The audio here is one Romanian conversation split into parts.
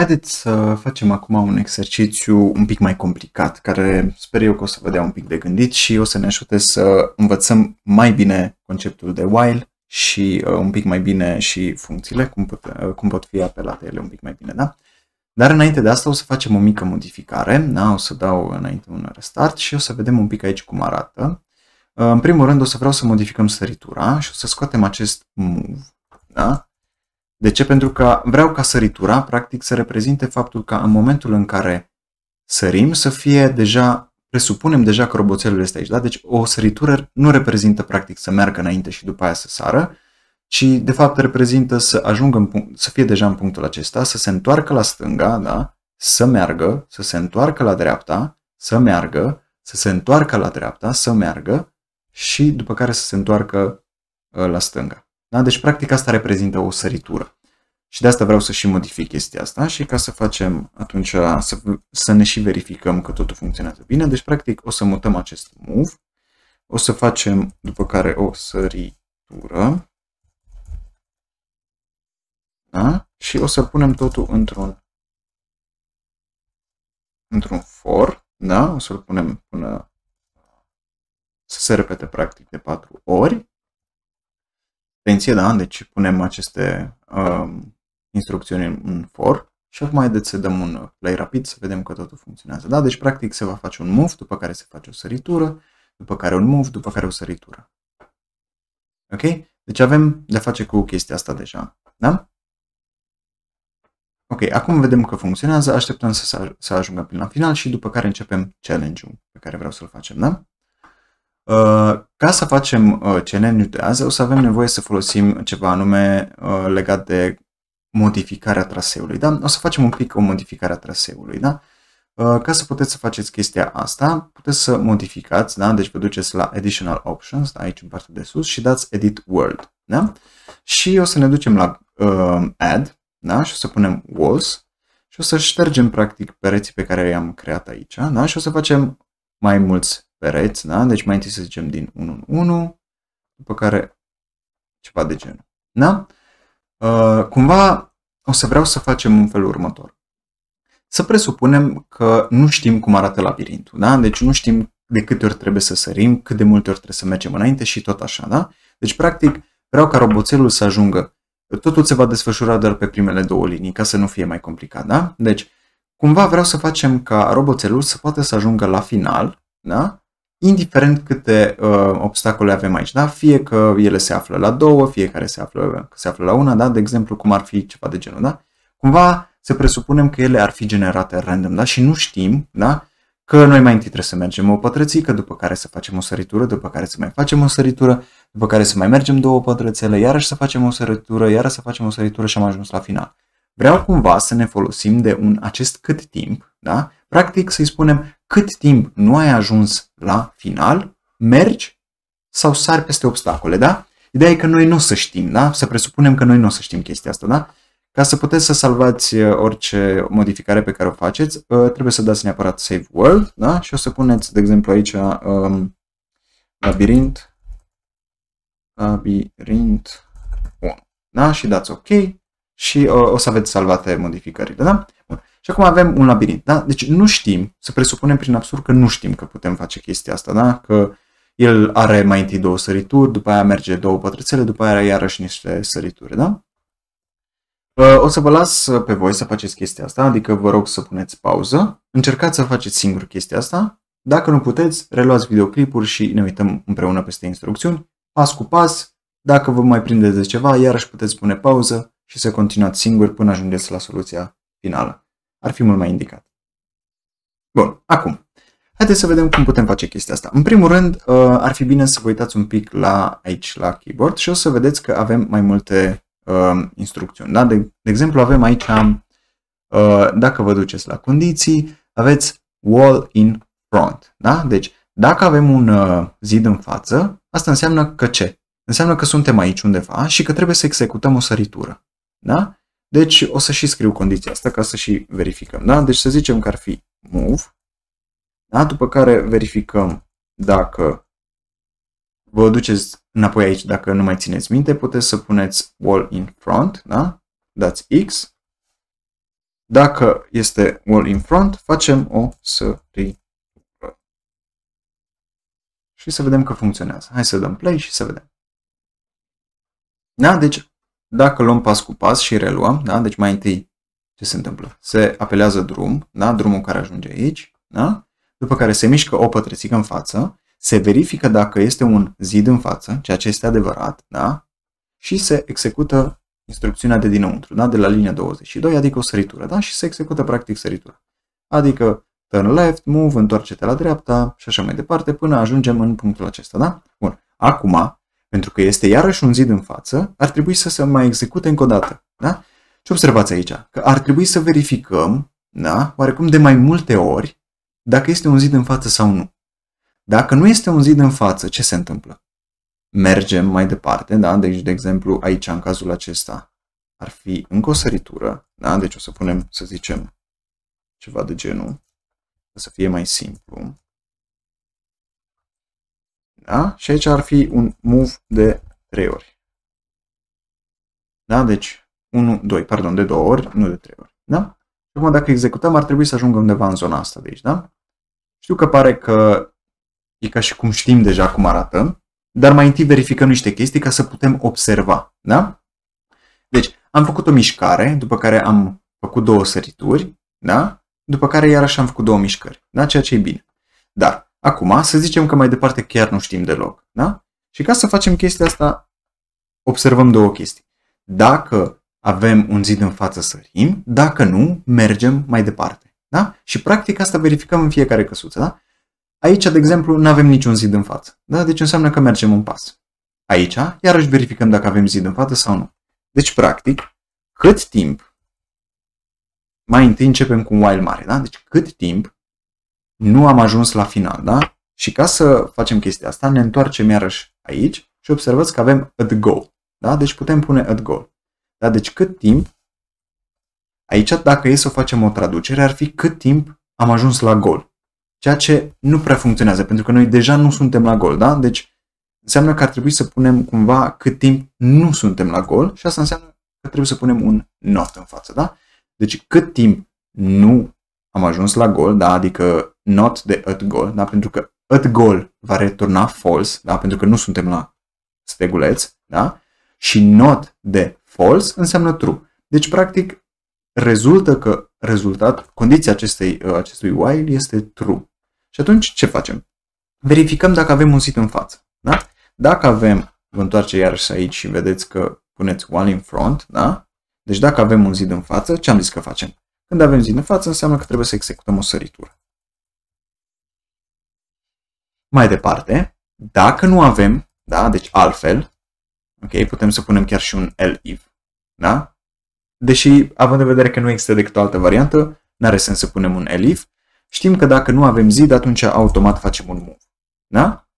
Haideți să facem acum un exercițiu un pic mai complicat, care sper eu că o să vă dea un pic de gândit și o să ne ajute să învățăm mai bine conceptul de while și uh, un pic mai bine și funcțiile, cum pot, uh, cum pot fi apelate ele un pic mai bine, da? Dar înainte de asta o să facem o mică modificare, da? o să dau înainte un restart și o să vedem un pic aici cum arată. Uh, în primul rând o să vreau să modificăm săritura și o să scoatem acest move, da? De ce? Pentru că vreau ca săritura, practic, să reprezinte faptul că în momentul în care sărim, să fie deja, presupunem deja că roboțelul este aici, da? Deci o săritură nu reprezintă, practic, să meargă înainte și după aia să sară, ci, de fapt, reprezintă să ajungă în punct, să fie deja în punctul acesta, să se întoarcă la stânga, da? Să meargă, să se întoarcă la dreapta, să meargă, să se întoarcă la dreapta, să meargă și după care să se întoarcă ă, la stânga. Da? Deci, practic, asta reprezintă o săritură. Și de asta vreau să și modific chestia asta și ca să facem atunci, să, să ne și verificăm că totul funcționează bine. Deci, practic, o să mutăm acest move, o să facem după care o săritură da? și o să punem totul într-un într-un for, da? o să-l punem până să se repete practic de 4 ori. Atenție, da? Deci punem aceste um, instrucțiuni în for și acum haideți să dăm un play rapid să vedem că totul funcționează. Da? Deci practic se va face un move, după care se face o săritură, după care un move, după care o săritură. Ok? Deci avem de-a face cu chestia asta deja. Da? Ok, acum vedem că funcționează, așteptăm să, să ajungă până la final și după care începem challenge-ul pe care vreau să-l facem, da? Uh, ca să facem uh, ul de azi, o să avem nevoie să folosim ceva anume uh, legat de modificarea traseului, da? O să facem un pic o modificare a traseului, da? Uh, ca să puteți să faceți chestia asta, puteți să modificați, da? Deci vă duceți la Additional Options, da? aici în partea de sus și dați Edit World, da? Și o să ne ducem la uh, Add, da? Și o să punem Walls și o să ștergem practic pereții pe care i-am creat aici, da? Și o să facem mai mulți pereți, da? Deci mai întâi să zicem din 1 în 1, după care ceva de genul, da? Uh, cumva o să vreau să facem un felul următor. Să presupunem că nu știm cum arată labirintul, da? Deci nu știm de câte ori trebuie să sărim, cât de multe ori trebuie să mergem înainte și tot așa, da? Deci, practic, vreau ca roboțelul să ajungă. Totul se va desfășura doar pe primele două linii, ca să nu fie mai complicat, da? Deci, cumva vreau să facem ca roboțelul să poată să ajungă la final, da? indiferent câte uh, obstacole avem aici, da? fie că ele se află la două, fie că se află, se află la una, da? de exemplu, cum ar fi ceva de genul. Da? Cumva să presupunem că ele ar fi generate random da? și nu știm da? că noi mai întâi trebuie să mergem o pătrățică, după care să facem o săritură, după care să mai facem o săritură, după care să mai mergem două pătrățele, iarăși să facem o săritură, iarăși să facem o săritură și am ajuns la final. Vreau cumva să ne folosim de un acest cât timp, da? Practic să-i spunem, cât timp nu ai ajuns la final, mergi sau sari peste obstacole, da? Ideea e că noi nu o să știm, da? Să presupunem că noi nu o să știm chestia asta, da? Ca să puteți să salvați uh, orice modificare pe care o faceți, uh, trebuie să dați neapărat Save World, da? Și o să puneți, de exemplu, aici um, labirint, labirint 1, da? Și dați OK și o, uh, o să aveți salvate modificările, da? Bun. Și acum avem un labirint, da? Deci nu știm, să presupunem prin absurd că nu știm că putem face chestia asta, da? Că el are mai întâi două sărituri, după aia merge două pătrățele, după aia are iarăși niște sărituri, da? Uh, o să vă las uh, pe voi să faceți chestia asta, adică vă rog să puneți pauză, încercați să faceți singur chestia asta, dacă nu puteți, reluați videoclipuri și ne uităm împreună peste instrucțiuni, pas cu pas, dacă vă mai prindeți de ceva, iarăși puteți pune pauză și să continuați singur până ajungeți la soluția finală ar fi mult mai indicat. Bun, acum, haideți să vedem cum putem face chestia asta. În primul rând, uh, ar fi bine să vă uitați un pic la aici, la keyboard și o să vedeți că avem mai multe uh, instrucțiuni. Da? De, de exemplu, avem aici, uh, dacă vă duceți la condiții, aveți wall in front. Da? Deci, dacă avem un uh, zid în față, asta înseamnă că ce? Înseamnă că suntem aici undeva și că trebuie să executăm o săritură. Da? Deci o să și scriu condiția asta ca să și verificăm. Da? Deci să zicem că ar fi move, da? după care verificăm dacă vă duceți înapoi aici, dacă nu mai țineți minte, puteți să puneți wall in front, da? dați X. Dacă este wall in front, facem o sări. Și să vedem că funcționează. Hai să dăm play și să vedem. Da? Deci dacă luăm pas cu pas și reluăm, da? deci mai întâi ce se întâmplă? Se apelează drum, da? drumul care ajunge aici, da? după care se mișcă o pătrățică în față, se verifică dacă este un zid în față, ceea ce este adevărat, da? și se execută instrucțiunea de dinăuntru, da? de la linia 22, adică o săritură, da? și se execută practic săritura. Adică turn left, move, întoarce-te la dreapta și așa mai departe, până ajungem în punctul acesta, da? Bun. Acum, pentru că este iarăși un zid în față, ar trebui să se mai execute încă o dată. Da? Ce observați aici? Că ar trebui să verificăm, da, oarecum de mai multe ori, dacă este un zid în față sau nu. Dacă nu este un zid în față, ce se întâmplă? Mergem mai departe, da? Deci, de exemplu, aici, în cazul acesta, ar fi încă o săritură, da? Deci o să punem, să zicem, ceva de genul, să fie mai simplu. Da? Și aici ar fi un move de 3 ori. Da? Deci 1, 2, pardon, de 2 ori, nu de 3 ori. Da? Și acum dacă executăm ar trebui să ajungă undeva în zona asta de aici. Da? Știu că pare că e ca și cum știm deja cum arată, dar mai întâi verificăm niște chestii ca să putem observa. Da? Deci am făcut o mișcare, după care am făcut două sărituri, da? după care iarăși am făcut două mișcări, da? ceea ce e bine. Dar Acum, să zicem că mai departe chiar nu știm deloc. Da? Și ca să facem chestia asta, observăm două chestii. Dacă avem un zid în față, sărim. Dacă nu, mergem mai departe. Da? Și practic asta verificăm în fiecare căsuță. Da? Aici, de exemplu, nu avem niciun zid în față. Da? Deci înseamnă că mergem un pas. Aici, iarăși verificăm dacă avem zid în față sau nu. Deci, practic, cât timp mai întâi începem cu un while mare, da? Deci cât timp nu am ajuns la final, da? Și ca să facem chestia asta, ne întoarcem iarăși aici și observați că avem at goal, da? Deci putem pune at goal. Da? Deci cât timp, aici dacă e să facem o traducere, ar fi cât timp am ajuns la gol. Ceea ce nu prea funcționează, pentru că noi deja nu suntem la gol, da? Deci înseamnă că ar trebui să punem cumva cât timp nu suntem la gol și asta înseamnă că trebuie să punem un not în față, da? Deci cât timp nu am ajuns la gol, da? Adică not de at goal, da? pentru că at goal va returna false, da? pentru că nu suntem la steguleț, da? și not de false înseamnă true. Deci, practic, rezultă că rezultat, condiția acestei, uh, acestui while este true. Și atunci ce facem? Verificăm dacă avem un sit în față. Da? Dacă avem, vă întoarce iarăși aici și vedeți că puneți while in front, da? Deci dacă avem un zid în față, ce am zis că facem? Când avem zid în față, înseamnă că trebuie să executăm o săritură. Mai departe, dacă nu avem, da, deci altfel, ok, putem să punem chiar și un elif, da? Deși, având în vedere că nu există decât o altă variantă, n-are sens să punem un elif, știm că dacă nu avem zid, atunci automat facem un move, da?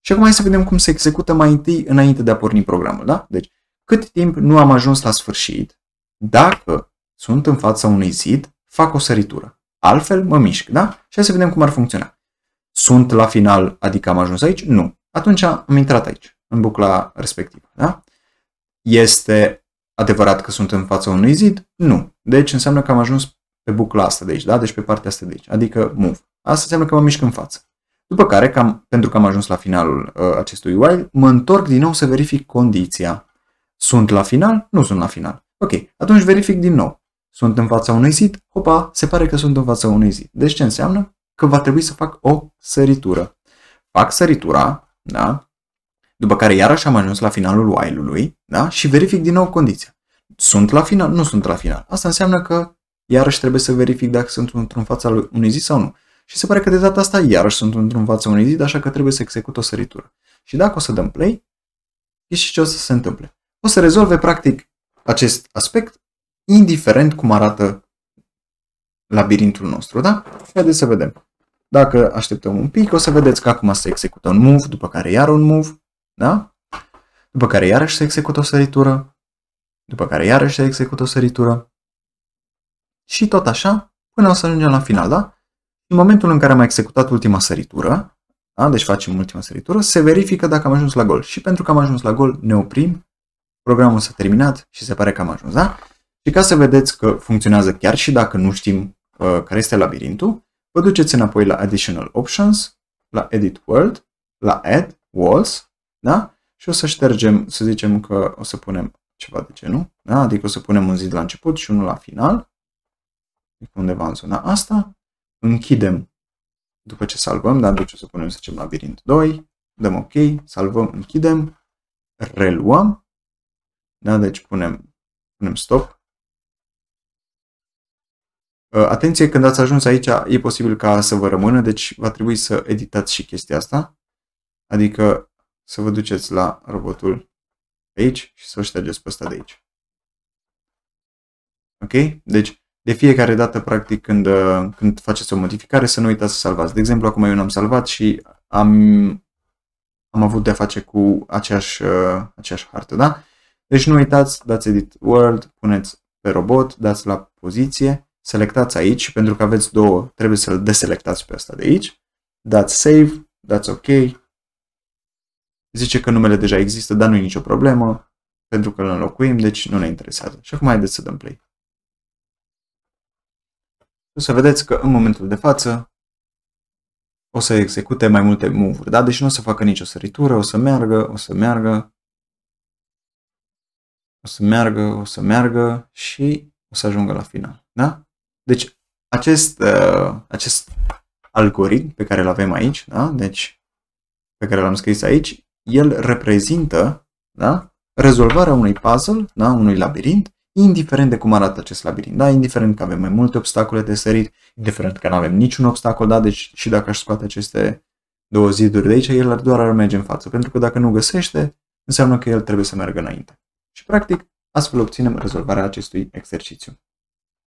Și acum hai să vedem cum se execută mai întâi înainte de a porni programul, da? Deci, cât timp nu am ajuns la sfârșit, dacă sunt în fața unui zid, fac o săritură. Altfel mă mișc, da? Și hai să vedem cum ar funcționa sunt la final, adică am ajuns aici? Nu. Atunci am intrat aici, în bucla respectivă. Da? Este adevărat că sunt în fața unui zid? Nu. Deci înseamnă că am ajuns pe bucla asta de aici, da? deci pe partea asta de aici, adică move. Asta înseamnă că mă mișc în față. După care, cam, pentru că am ajuns la finalul uh, acestui while, mă întorc din nou să verific condiția. Sunt la final? Nu sunt la final. Ok, atunci verific din nou. Sunt în fața unui zid? Opa, se pare că sunt în fața unui zid. Deci ce înseamnă? că va trebui să fac o săritură. Fac săritura, da? După care iarăși am ajuns la finalul while-ului, da? Și verific din nou condiția. Sunt la final? Nu sunt la final. Asta înseamnă că iarăși trebuie să verific dacă sunt într-un fața unui zi sau nu. Și se pare că de data asta iarăși sunt într-un fața unui zid, așa că trebuie să execut o săritură. Și dacă o să dăm play, și ce o să se întâmple? O să rezolve practic acest aspect, indiferent cum arată labirintul nostru, da? Haideți să vedem. Dacă așteptăm un pic, o să vedeți că acum se execută un move, după care iar un move, da? După care iarăși se execută o săritură, după care iarăși se execută o săritură. Și tot așa, până o să ajungem la final, da? În momentul în care am executat ultima săritură, da? deci facem ultima săritură, se verifică dacă am ajuns la gol. Și pentru că am ajuns la gol, ne oprim, programul s-a terminat și se pare că am ajuns, da? Și ca să vedeți că funcționează chiar și dacă nu știm uh, care este labirintul, Vă duceți înapoi la Additional Options, la Edit World, la Add Walls, da? Și o să ștergem, să zicem că o să punem ceva de genul, da? Adică o să punem un zid la început și unul la final, deci undeva în zona asta. Închidem după ce salvăm, da? Deci o să punem, să zicem, labirint 2, dăm OK, salvăm, închidem, reluăm, da? Deci punem, punem stop Uh, atenție, când ați ajuns aici, e posibil ca să vă rămână, deci va trebui să editați și chestia asta. Adică să vă duceți la robotul aici și să o ștergeți pe ăsta de aici. Ok? Deci, de fiecare dată, practic, când, uh, când faceți o modificare, să nu uitați să salvați. De exemplu, acum eu n-am salvat și am, am avut de-a face cu aceeași, uh, aceeași hartă, da? Deci nu uitați, dați edit world, puneți pe robot, dați la poziție selectați aici pentru că aveți două, trebuie să-l deselectați pe asta de aici, dați Save, dați OK, zice că numele deja există, dar nu e nicio problemă, pentru că îl înlocuim, deci nu ne interesează. Și acum haideți să dăm play. O să vedeți că în momentul de față o să execute mai multe move-uri, da? Deci nu o să facă nicio săritură, o să meargă, o să meargă, o să meargă, o să meargă și o să ajungă la final, da? Deci acest, uh, acest algoritm pe care îl avem aici, da? deci pe care l-am scris aici, el reprezintă da? rezolvarea unui puzzle, da? unui labirint, indiferent de cum arată acest labirint, da? indiferent că avem mai multe obstacole de sărit, indiferent că nu avem niciun obstacol, da? deci și dacă aș scoate aceste două ziduri de aici, el doar ar merge în față, pentru că dacă nu găsește, înseamnă că el trebuie să meargă înainte. Și practic, astfel obținem rezolvarea acestui exercițiu.